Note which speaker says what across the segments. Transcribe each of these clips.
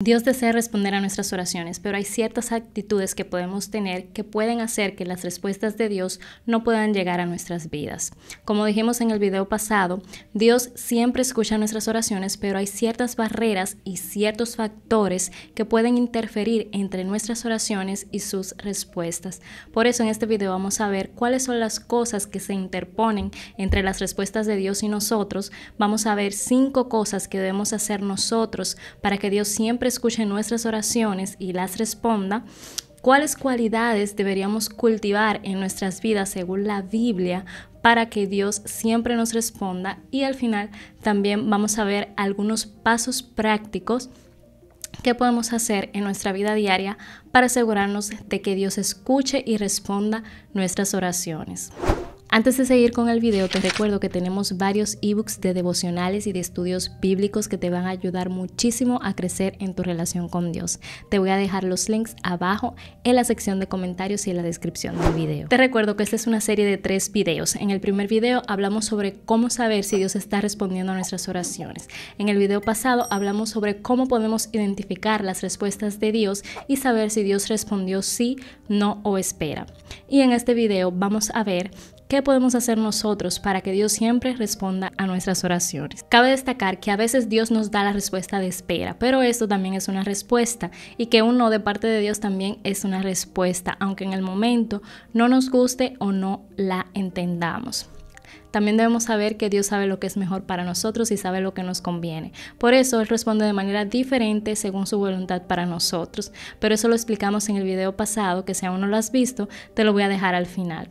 Speaker 1: Dios desea responder a nuestras oraciones, pero hay ciertas actitudes que podemos tener que pueden hacer que las respuestas de Dios no puedan llegar a nuestras vidas. Como dijimos en el video pasado, Dios siempre escucha nuestras oraciones, pero hay ciertas barreras y ciertos factores que pueden interferir entre nuestras oraciones y sus respuestas. Por eso en este video vamos a ver cuáles son las cosas que se interponen entre las respuestas de Dios y nosotros. Vamos a ver cinco cosas que debemos hacer nosotros para que Dios siempre escuche nuestras oraciones y las responda, cuáles cualidades deberíamos cultivar en nuestras vidas según la Biblia para que Dios siempre nos responda y al final también vamos a ver algunos pasos prácticos que podemos hacer en nuestra vida diaria para asegurarnos de que Dios escuche y responda nuestras oraciones. Antes de seguir con el video, te recuerdo que tenemos varios ebooks de devocionales y de estudios bíblicos que te van a ayudar muchísimo a crecer en tu relación con Dios. Te voy a dejar los links abajo en la sección de comentarios y en la descripción del video. Te recuerdo que esta es una serie de tres videos. En el primer video hablamos sobre cómo saber si Dios está respondiendo a nuestras oraciones. En el video pasado hablamos sobre cómo podemos identificar las respuestas de Dios y saber si Dios respondió sí, no o espera. Y en este video vamos a ver ¿Qué podemos hacer nosotros para que Dios siempre responda a nuestras oraciones? Cabe destacar que a veces Dios nos da la respuesta de espera, pero esto también es una respuesta y que un no de parte de Dios también es una respuesta, aunque en el momento no nos guste o no la entendamos. También debemos saber que Dios sabe lo que es mejor para nosotros y sabe lo que nos conviene. Por eso Él responde de manera diferente según su voluntad para nosotros. Pero eso lo explicamos en el video pasado, que si aún no lo has visto, te lo voy a dejar al final.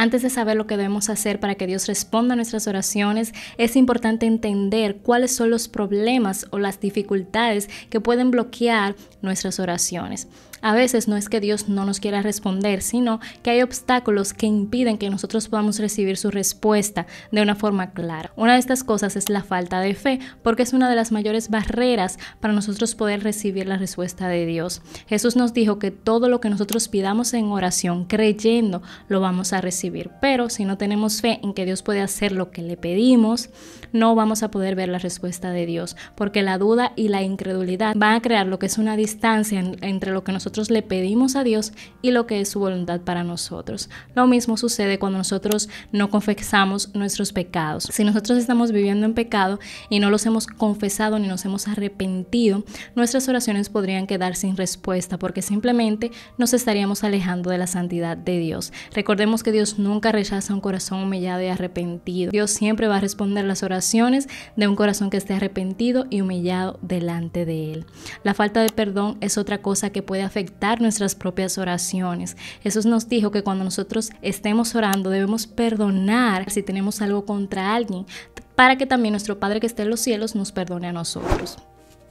Speaker 1: Antes de saber lo que debemos hacer para que Dios responda a nuestras oraciones, es importante entender cuáles son los problemas o las dificultades que pueden bloquear nuestras oraciones. A veces no es que Dios no nos quiera responder, sino que hay obstáculos que impiden que nosotros podamos recibir su respuesta de una forma clara. Una de estas cosas es la falta de fe, porque es una de las mayores barreras para nosotros poder recibir la respuesta de Dios. Jesús nos dijo que todo lo que nosotros pidamos en oración, creyendo, lo vamos a recibir. Pero si no tenemos fe en que Dios puede hacer lo que le pedimos, no vamos a poder ver la respuesta de Dios, porque la duda y la incredulidad van a crear lo que es una distancia entre lo que nosotros le pedimos a Dios y lo que es su voluntad para nosotros. Lo mismo sucede cuando nosotros no confesamos nuestros pecados. Si nosotros estamos viviendo en pecado y no los hemos confesado ni nos hemos arrepentido, nuestras oraciones podrían quedar sin respuesta porque simplemente nos estaríamos alejando de la santidad de Dios. Recordemos que Dios nunca rechaza un corazón humillado y arrepentido. Dios siempre va a responder las oraciones de un corazón que esté arrepentido y humillado delante de Él. La falta de perdón es otra cosa que puede afectar nuestras propias oraciones. Jesús nos dijo que cuando nosotros estemos orando debemos perdonar si tenemos algo contra alguien, para que también nuestro Padre que está en los cielos nos perdone a nosotros.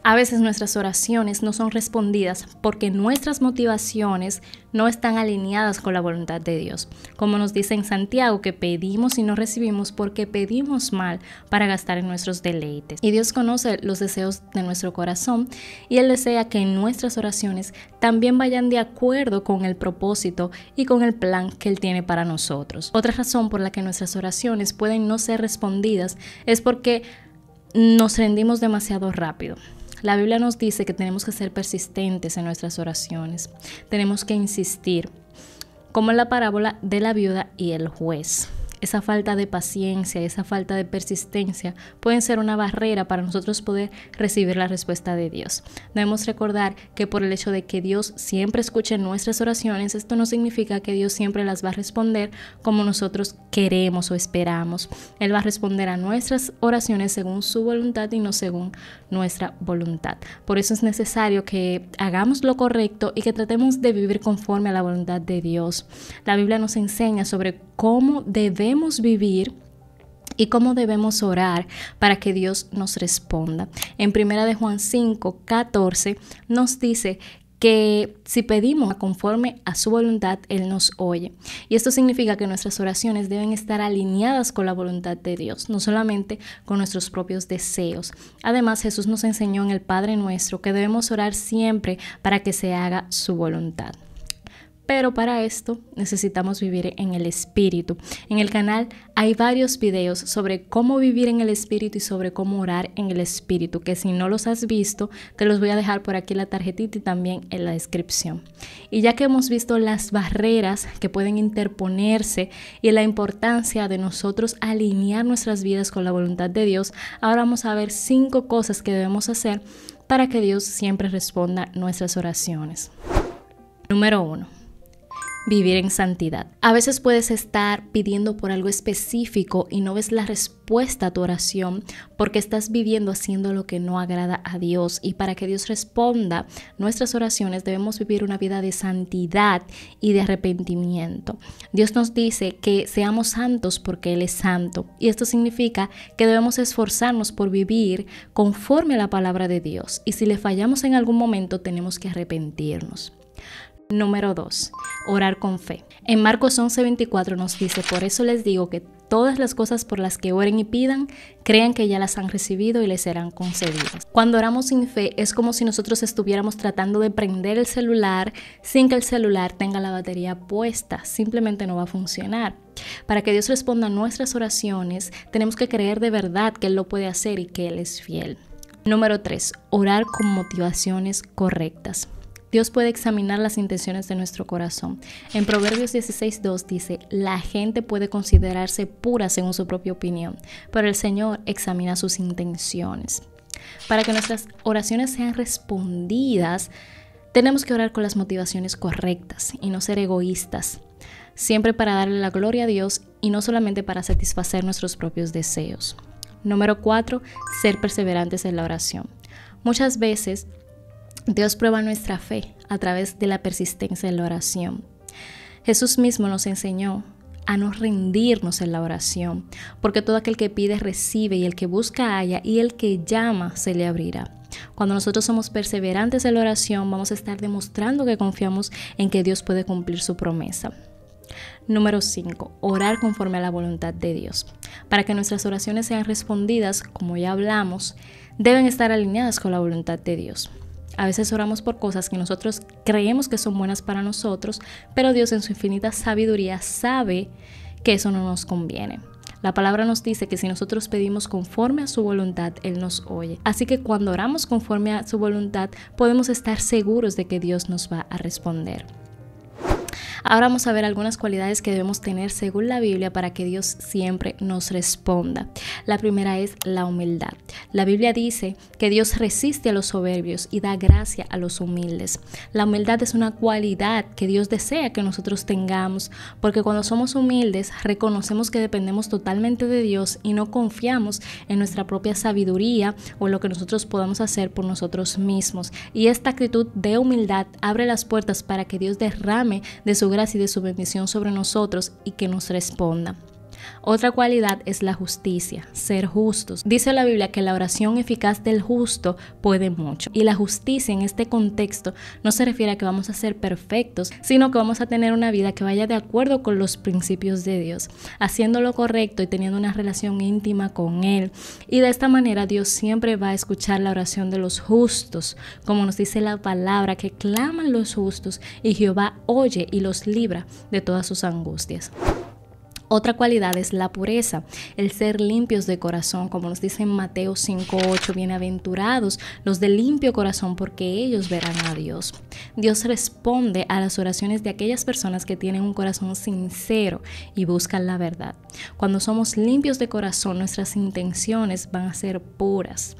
Speaker 1: A veces nuestras oraciones no son respondidas porque nuestras motivaciones no están alineadas con la voluntad de Dios. Como nos dice en Santiago, que pedimos y no recibimos porque pedimos mal para gastar en nuestros deleites. Y Dios conoce los deseos de nuestro corazón y Él desea que nuestras oraciones también vayan de acuerdo con el propósito y con el plan que Él tiene para nosotros. Otra razón por la que nuestras oraciones pueden no ser respondidas es porque nos rendimos demasiado rápido. La Biblia nos dice que tenemos que ser persistentes en nuestras oraciones, tenemos que insistir, como en la parábola de la viuda y el juez esa falta de paciencia, esa falta de persistencia pueden ser una barrera para nosotros poder recibir la respuesta de Dios. Debemos recordar que por el hecho de que Dios siempre escuche nuestras oraciones, esto no significa que Dios siempre las va a responder como nosotros queremos o esperamos. Él va a responder a nuestras oraciones según su voluntad y no según nuestra voluntad. Por eso es necesario que hagamos lo correcto y que tratemos de vivir conforme a la voluntad de Dios. La Biblia nos enseña sobre cómo debemos debemos vivir y cómo debemos orar para que Dios nos responda. En primera de Juan 5, 14 nos dice que si pedimos conforme a su voluntad, Él nos oye. Y esto significa que nuestras oraciones deben estar alineadas con la voluntad de Dios, no solamente con nuestros propios deseos. Además, Jesús nos enseñó en el Padre nuestro que debemos orar siempre para que se haga su voluntad. Pero para esto necesitamos vivir en el espíritu. En el canal hay varios videos sobre cómo vivir en el espíritu y sobre cómo orar en el espíritu, que si no los has visto, te los voy a dejar por aquí en la tarjetita y también en la descripción. Y ya que hemos visto las barreras que pueden interponerse y la importancia de nosotros alinear nuestras vidas con la voluntad de Dios, ahora vamos a ver cinco cosas que debemos hacer para que Dios siempre responda nuestras oraciones. Número 1 vivir en santidad. A veces puedes estar pidiendo por algo específico y no ves la respuesta a tu oración porque estás viviendo haciendo lo que no agrada a Dios. Y para que Dios responda nuestras oraciones debemos vivir una vida de santidad y de arrepentimiento. Dios nos dice que seamos santos porque Él es santo. Y esto significa que debemos esforzarnos por vivir conforme a la palabra de Dios. Y si le fallamos en algún momento tenemos que arrepentirnos. Número 2. Orar con fe. En Marcos 11:24 nos dice, por eso les digo que todas las cosas por las que oren y pidan, crean que ya las han recibido y les serán concedidas. Cuando oramos sin fe es como si nosotros estuviéramos tratando de prender el celular sin que el celular tenga la batería puesta, simplemente no va a funcionar. Para que Dios responda a nuestras oraciones, tenemos que creer de verdad que Él lo puede hacer y que Él es fiel. Número 3. Orar con motivaciones correctas. Dios puede examinar las intenciones de nuestro corazón. En Proverbios 16.2 dice, la gente puede considerarse pura según su propia opinión, pero el Señor examina sus intenciones. Para que nuestras oraciones sean respondidas, tenemos que orar con las motivaciones correctas y no ser egoístas, siempre para darle la gloria a Dios y no solamente para satisfacer nuestros propios deseos. Número 4. Ser perseverantes en la oración. Muchas veces Dios prueba nuestra fe a través de la persistencia en la oración. Jesús mismo nos enseñó a no rendirnos en la oración, porque todo aquel que pide recibe y el que busca halla y el que llama se le abrirá. Cuando nosotros somos perseverantes en la oración, vamos a estar demostrando que confiamos en que Dios puede cumplir su promesa. Número 5. Orar conforme a la voluntad de Dios. Para que nuestras oraciones sean respondidas, como ya hablamos, deben estar alineadas con la voluntad de Dios. A veces oramos por cosas que nosotros creemos que son buenas para nosotros, pero Dios en su infinita sabiduría sabe que eso no nos conviene. La palabra nos dice que si nosotros pedimos conforme a su voluntad, Él nos oye. Así que cuando oramos conforme a su voluntad, podemos estar seguros de que Dios nos va a responder. Ahora vamos a ver algunas cualidades que debemos tener según la Biblia para que Dios siempre nos responda. La primera es la humildad. La Biblia dice que Dios resiste a los soberbios y da gracia a los humildes. La humildad es una cualidad que Dios desea que nosotros tengamos, porque cuando somos humildes reconocemos que dependemos totalmente de Dios y no confiamos en nuestra propia sabiduría o en lo que nosotros podamos hacer por nosotros mismos. Y esta actitud de humildad abre las puertas para que Dios derrame de su y de su bendición sobre nosotros y que nos responda. Otra cualidad es la justicia, ser justos. Dice la Biblia que la oración eficaz del justo puede mucho. Y la justicia en este contexto no se refiere a que vamos a ser perfectos, sino que vamos a tener una vida que vaya de acuerdo con los principios de Dios, haciendo lo correcto y teniendo una relación íntima con Él. Y de esta manera Dios siempre va a escuchar la oración de los justos, como nos dice la palabra, que claman los justos y Jehová oye y los libra de todas sus angustias. Otra cualidad es la pureza, el ser limpios de corazón, como nos dice en Mateo 5.8, bienaventurados los de limpio corazón, porque ellos verán a Dios. Dios responde a las oraciones de aquellas personas que tienen un corazón sincero y buscan la verdad. Cuando somos limpios de corazón, nuestras intenciones van a ser puras.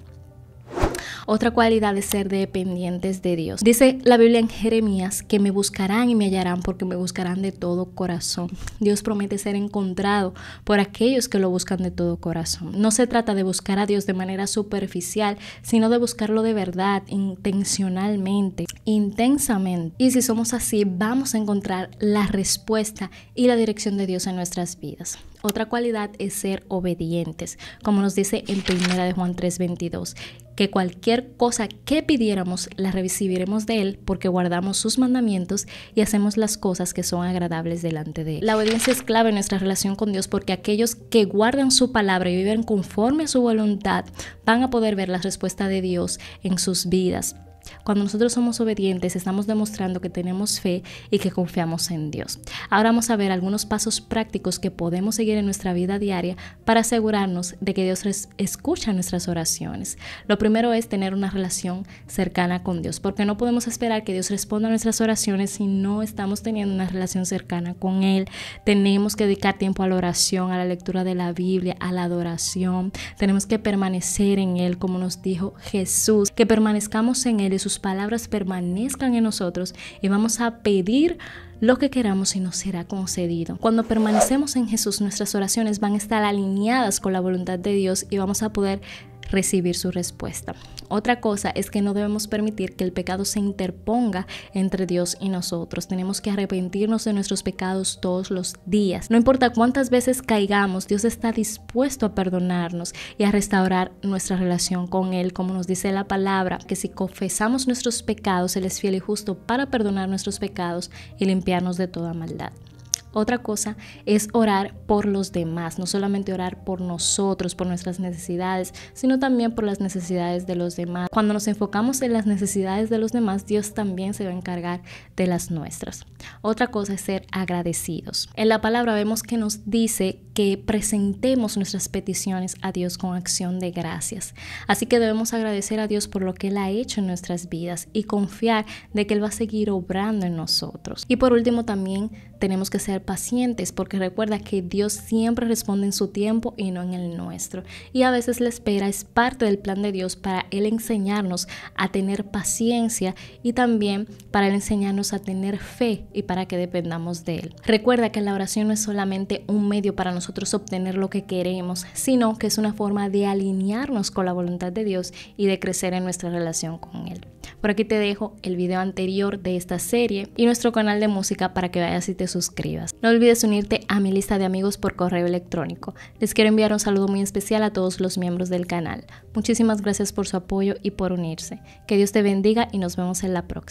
Speaker 1: Otra cualidad de ser dependientes de Dios. Dice la Biblia en Jeremías que me buscarán y me hallarán porque me buscarán de todo corazón. Dios promete ser encontrado por aquellos que lo buscan de todo corazón. No se trata de buscar a Dios de manera superficial, sino de buscarlo de verdad, intencionalmente, intensamente. Y si somos así, vamos a encontrar la respuesta y la dirección de Dios en nuestras vidas. Otra cualidad es ser obedientes, como nos dice en primera de Juan 3:22, que cualquier cosa que pidiéramos la recibiremos de él porque guardamos sus mandamientos y hacemos las cosas que son agradables delante de él. La obediencia es clave en nuestra relación con Dios porque aquellos que guardan su palabra y viven conforme a su voluntad van a poder ver la respuesta de Dios en sus vidas. Cuando nosotros somos obedientes, estamos demostrando que tenemos fe y que confiamos en Dios. Ahora vamos a ver algunos pasos prácticos que podemos seguir en nuestra vida diaria para asegurarnos de que Dios escucha nuestras oraciones. Lo primero es tener una relación cercana con Dios, porque no podemos esperar que Dios responda a nuestras oraciones si no estamos teniendo una relación cercana con Él. Tenemos que dedicar tiempo a la oración, a la lectura de la Biblia, a la adoración. Tenemos que permanecer en Él, como nos dijo Jesús, que permanezcamos en Él sus palabras permanezcan en nosotros y vamos a pedir lo que queramos y nos será concedido. Cuando permanecemos en Jesús, nuestras oraciones van a estar alineadas con la voluntad de Dios y vamos a poder recibir su respuesta. Otra cosa es que no debemos permitir que el pecado se interponga entre Dios y nosotros. Tenemos que arrepentirnos de nuestros pecados todos los días. No importa cuántas veces caigamos, Dios está dispuesto a perdonarnos y a restaurar nuestra relación con Él, como nos dice la palabra, que si confesamos nuestros pecados, Él es fiel y justo para perdonar nuestros pecados y limpiarnos de toda maldad. Otra cosa es orar por los demás, no solamente orar por nosotros, por nuestras necesidades, sino también por las necesidades de los demás. Cuando nos enfocamos en las necesidades de los demás, Dios también se va a encargar de las nuestras. Otra cosa es ser agradecidos. En la palabra vemos que nos dice que presentemos nuestras peticiones a Dios con acción de gracias. Así que debemos agradecer a Dios por lo que Él ha hecho en nuestras vidas y confiar de que Él va a seguir obrando en nosotros. Y por último también tenemos que ser pacientes, porque recuerda que Dios siempre responde en su tiempo y no en el nuestro. Y a veces la espera es parte del plan de Dios para Él enseñarnos a tener paciencia y también para Él enseñarnos a tener fe y para que dependamos de Él. Recuerda que la oración no es solamente un medio para nosotros obtener lo que queremos, sino que es una forma de alinearnos con la voluntad de Dios y de crecer en nuestra relación con Él. Por aquí te dejo el video anterior de esta serie y nuestro canal de música para que vayas y te suscribas. No olvides unirte a mi lista de amigos por correo electrónico. Les quiero enviar un saludo muy especial a todos los miembros del canal. Muchísimas gracias por su apoyo y por unirse. Que Dios te bendiga y nos vemos en la próxima.